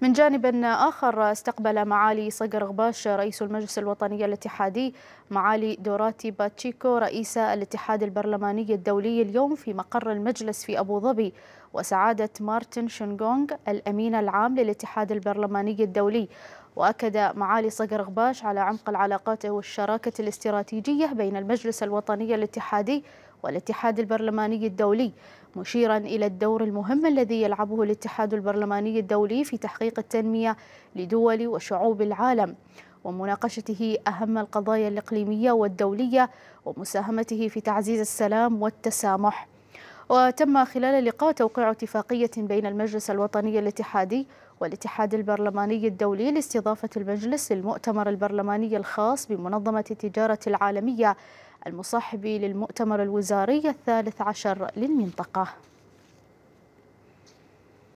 من جانب آخر استقبل معالي صقر غباش رئيس المجلس الوطني الاتحادي معالي دوراتي باتشيكو رئيس الاتحاد البرلماني الدولي اليوم في مقر المجلس في أبو ظبي وسعادة مارتن شنغونغ الأمين العام للاتحاد البرلماني الدولي وأكد معالي صقر غباش على عمق العلاقات والشراكة الاستراتيجية بين المجلس الوطني الاتحادي والاتحاد البرلماني الدولي مشيرا إلى الدور المهم الذي يلعبه الاتحاد البرلماني الدولي في تحقيق التنمية لدول وشعوب العالم ومناقشته أهم القضايا الإقليمية والدولية ومساهمته في تعزيز السلام والتسامح وتم خلال اللقاء توقيع اتفاقية بين المجلس الوطني الاتحادي والاتحاد البرلماني الدولي لاستضافة المجلس للمؤتمر البرلماني الخاص بمنظمة التجارة العالمية المصاحب للمؤتمر الوزاري الثالث عشر للمنطقة